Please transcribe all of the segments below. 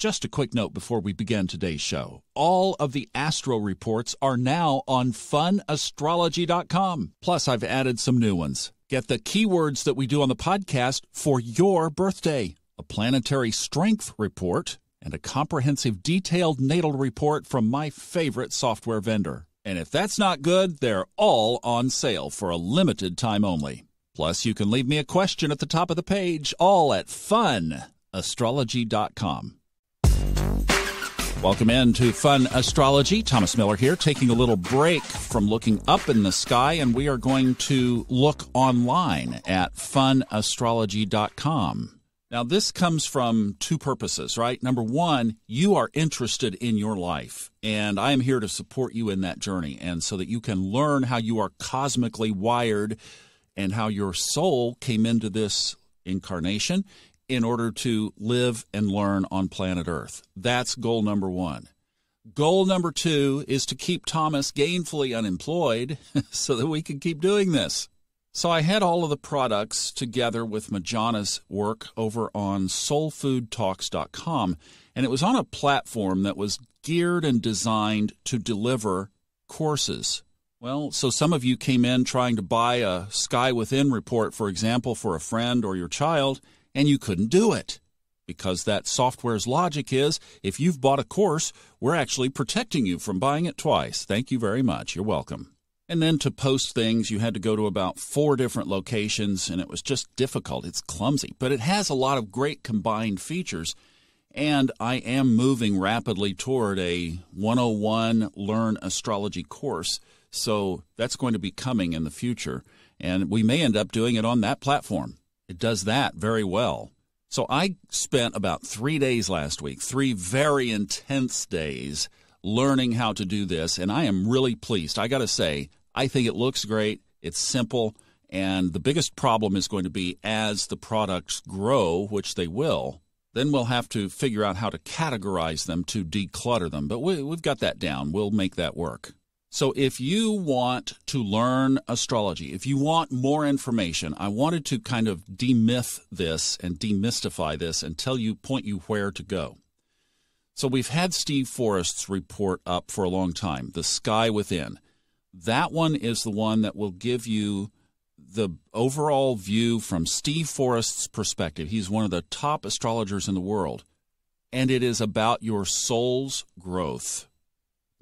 Just a quick note before we begin today's show. All of the astro reports are now on funastrology.com. Plus, I've added some new ones. Get the keywords that we do on the podcast for your birthday, a planetary strength report, and a comprehensive detailed natal report from my favorite software vendor. And if that's not good, they're all on sale for a limited time only. Plus, you can leave me a question at the top of the page, all at funastrology.com. Welcome in to Fun Astrology. Thomas Miller here, taking a little break from looking up in the sky, and we are going to look online at funastrology.com. Now, this comes from two purposes, right? Number one, you are interested in your life, and I am here to support you in that journey, and so that you can learn how you are cosmically wired and how your soul came into this incarnation in order to live and learn on planet Earth. That's goal number one. Goal number two is to keep Thomas gainfully unemployed so that we can keep doing this. So I had all of the products together with Majana's work over on soulfoodtalks.com, and it was on a platform that was geared and designed to deliver courses. Well, so some of you came in trying to buy a Sky Within report, for example, for a friend or your child and you couldn't do it. Because that software's logic is if you've bought a course, we're actually protecting you from buying it twice. Thank you very much. You're welcome. And then to post things, you had to go to about four different locations, and it was just difficult. It's clumsy, but it has a lot of great combined features. And I am moving rapidly toward a 101 Learn Astrology course. So that's going to be coming in the future. And we may end up doing it on that platform. It does that very well. So I spent about three days last week, three very intense days learning how to do this, and I am really pleased. I got to say, I think it looks great, it's simple, and the biggest problem is going to be as the products grow, which they will, then we'll have to figure out how to categorize them to declutter them. But we, have got that down. We'll make that work. So, if you want to learn astrology, if you want more information, I wanted to kind of demyth this and demystify this and tell you, point you where to go. So, we've had Steve Forrest's report up for a long time, The Sky Within. That one is the one that will give you the overall view from Steve Forrest's perspective. He's one of the top astrologers in the world, and it is about your soul's growth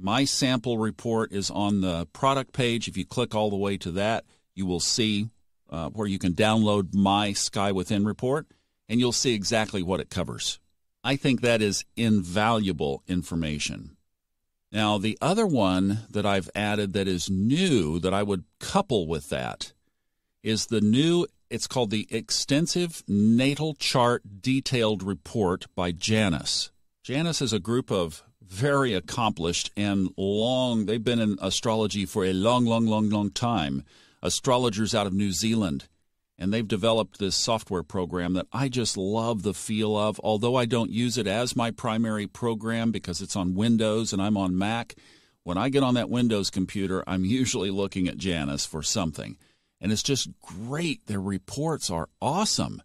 my sample report is on the product page. If you click all the way to that, you will see uh, where you can download my Sky Within report, and you'll see exactly what it covers. I think that is invaluable information. Now, the other one that I've added that is new that I would couple with that is the new, it's called the Extensive Natal Chart Detailed Report by Janus. Janus is a group of very accomplished and long. They've been in astrology for a long, long, long, long time. Astrologers out of New Zealand. And they've developed this software program that I just love the feel of. Although I don't use it as my primary program because it's on Windows and I'm on Mac, when I get on that Windows computer, I'm usually looking at Janice for something. And it's just great. Their reports are awesome.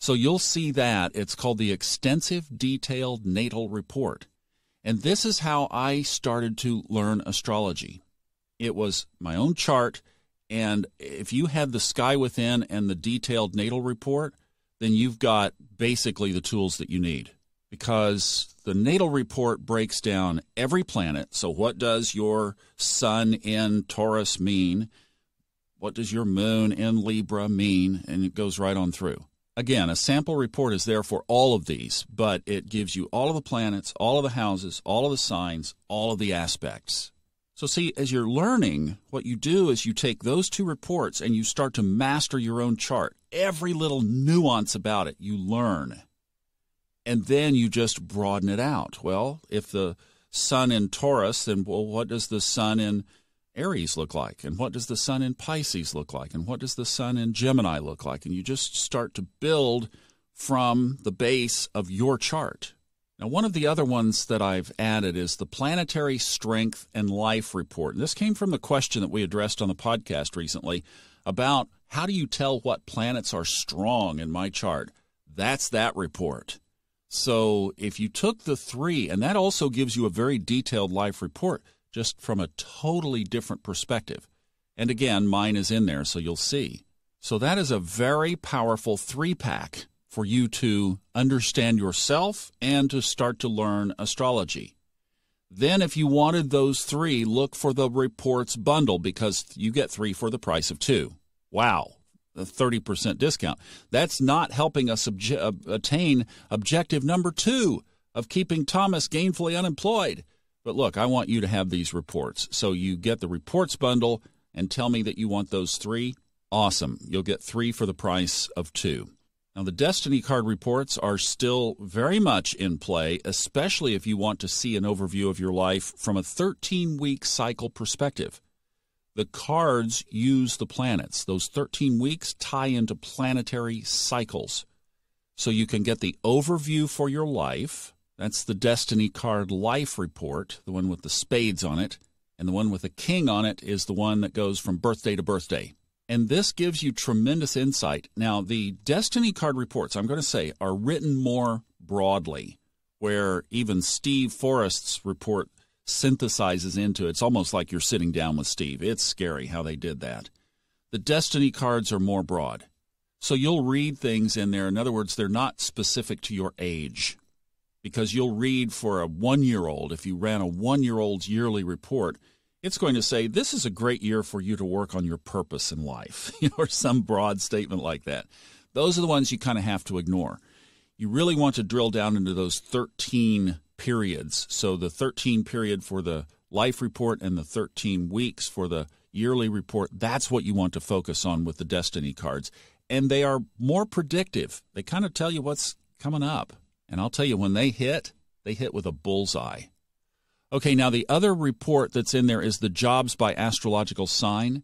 So you'll see that. It's called the Extensive Detailed Natal Report. And this is how I started to learn astrology. It was my own chart. And if you had the sky within and the detailed natal report, then you've got basically the tools that you need because the natal report breaks down every planet. So, what does your sun in Taurus mean? What does your moon in Libra mean? And it goes right on through. Again, a sample report is there for all of these, but it gives you all of the planets, all of the houses, all of the signs, all of the aspects. So, see, as you're learning, what you do is you take those two reports and you start to master your own chart. Every little nuance about it, you learn. And then you just broaden it out. Well, if the sun in Taurus, then well, what does the sun in Aries look like? And what does the sun in Pisces look like? And what does the sun in Gemini look like? And you just start to build from the base of your chart. Now, one of the other ones that I've added is the Planetary Strength and Life Report. And this came from the question that we addressed on the podcast recently about how do you tell what planets are strong in my chart? That's that report. So if you took the three, and that also gives you a very detailed life report, just from a totally different perspective. And again, mine is in there, so you'll see. So that is a very powerful three pack for you to understand yourself and to start to learn astrology. Then, if you wanted those three, look for the reports bundle because you get three for the price of two. Wow, a 30% discount. That's not helping us obje- uh, attain objective number two of keeping Thomas gainfully unemployed. But look, I want you to have these reports. So you get the reports bundle and tell me that you want those three. Awesome. You'll get three for the price of two. Now, the Destiny card reports are still very much in play, especially if you want to see an overview of your life from a 13 week cycle perspective. The cards use the planets, those 13 weeks tie into planetary cycles. So you can get the overview for your life that's the Destiny card life report, the one with the spades on it. And the one with the king on it is the one that goes from birthday to birthday. And this gives you tremendous insight. Now, the Destiny card reports, I'm going to say, are written more broadly, where even Steve Forrest's report synthesizes into it. It's almost like you're sitting down with Steve. It's scary how they did that. The Destiny cards are more broad. So you'll read things in there. In other words, they're not specific to your age because you'll read for a one year old, if you ran a one year old's yearly report, it's going to say, This is a great year for you to work on your purpose in life, or some broad statement like that. Those are the ones you kind of have to ignore. You really want to drill down into those 13 periods. So the 13 period for the life report and the 13 weeks for the yearly report, that's what you want to focus on with the destiny cards. And they are more predictive, they kind of tell you what's coming up. And I'll tell you, when they hit, they hit with a bullseye. Okay, now the other report that's in there is the jobs by astrological sign.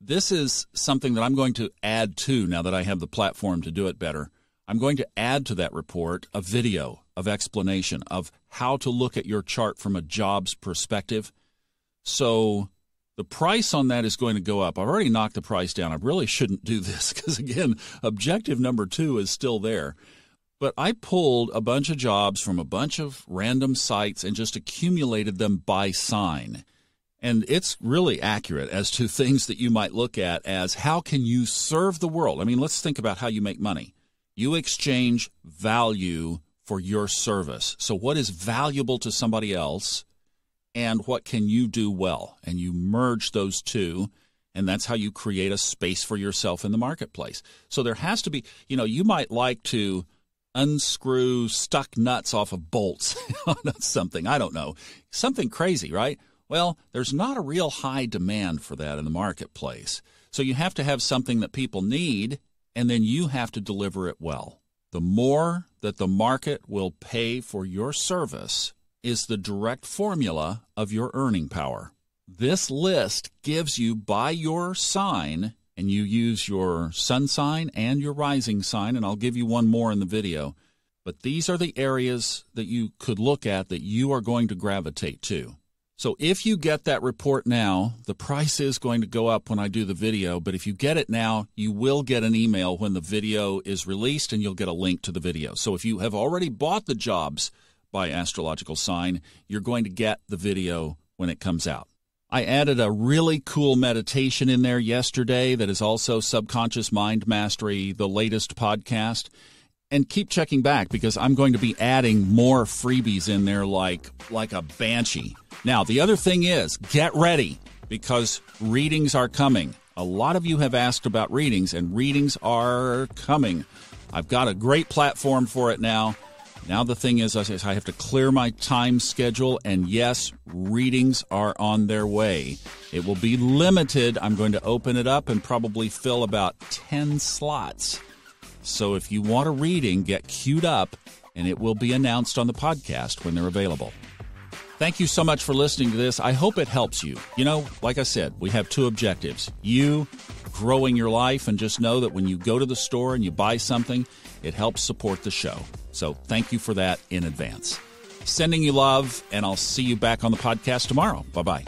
This is something that I'm going to add to now that I have the platform to do it better. I'm going to add to that report a video of explanation of how to look at your chart from a jobs perspective. So the price on that is going to go up. I've already knocked the price down. I really shouldn't do this because, again, objective number two is still there. But I pulled a bunch of jobs from a bunch of random sites and just accumulated them by sign. And it's really accurate as to things that you might look at as how can you serve the world? I mean, let's think about how you make money. You exchange value for your service. So, what is valuable to somebody else and what can you do well? And you merge those two. And that's how you create a space for yourself in the marketplace. So, there has to be, you know, you might like to unscrew stuck nuts off of bolts something. I don't know. Something crazy, right? Well, there's not a real high demand for that in the marketplace. So you have to have something that people need, and then you have to deliver it well. The more that the market will pay for your service is the direct formula of your earning power. This list gives you by your sign and you use your sun sign and your rising sign, and I'll give you one more in the video. But these are the areas that you could look at that you are going to gravitate to. So if you get that report now, the price is going to go up when I do the video, but if you get it now, you will get an email when the video is released and you'll get a link to the video. So if you have already bought the jobs by astrological sign, you're going to get the video when it comes out. I added a really cool meditation in there yesterday that is also Subconscious Mind Mastery, the latest podcast. And keep checking back because I'm going to be adding more freebies in there like like a banshee. Now, the other thing is, get ready because readings are coming. A lot of you have asked about readings and readings are coming. I've got a great platform for it now. Now the thing is, is I have to clear my time schedule, and yes, readings are on their way. It will be limited. I'm going to open it up and probably fill about 10 slots. So if you want a reading, get queued up, and it will be announced on the podcast when they're available. Thank you so much for listening to this. I hope it helps you. You know, like I said, we have two objectives you growing your life, and just know that when you go to the store and you buy something, it helps support the show. So thank you for that in advance. Sending you love, and I'll see you back on the podcast tomorrow. Bye bye.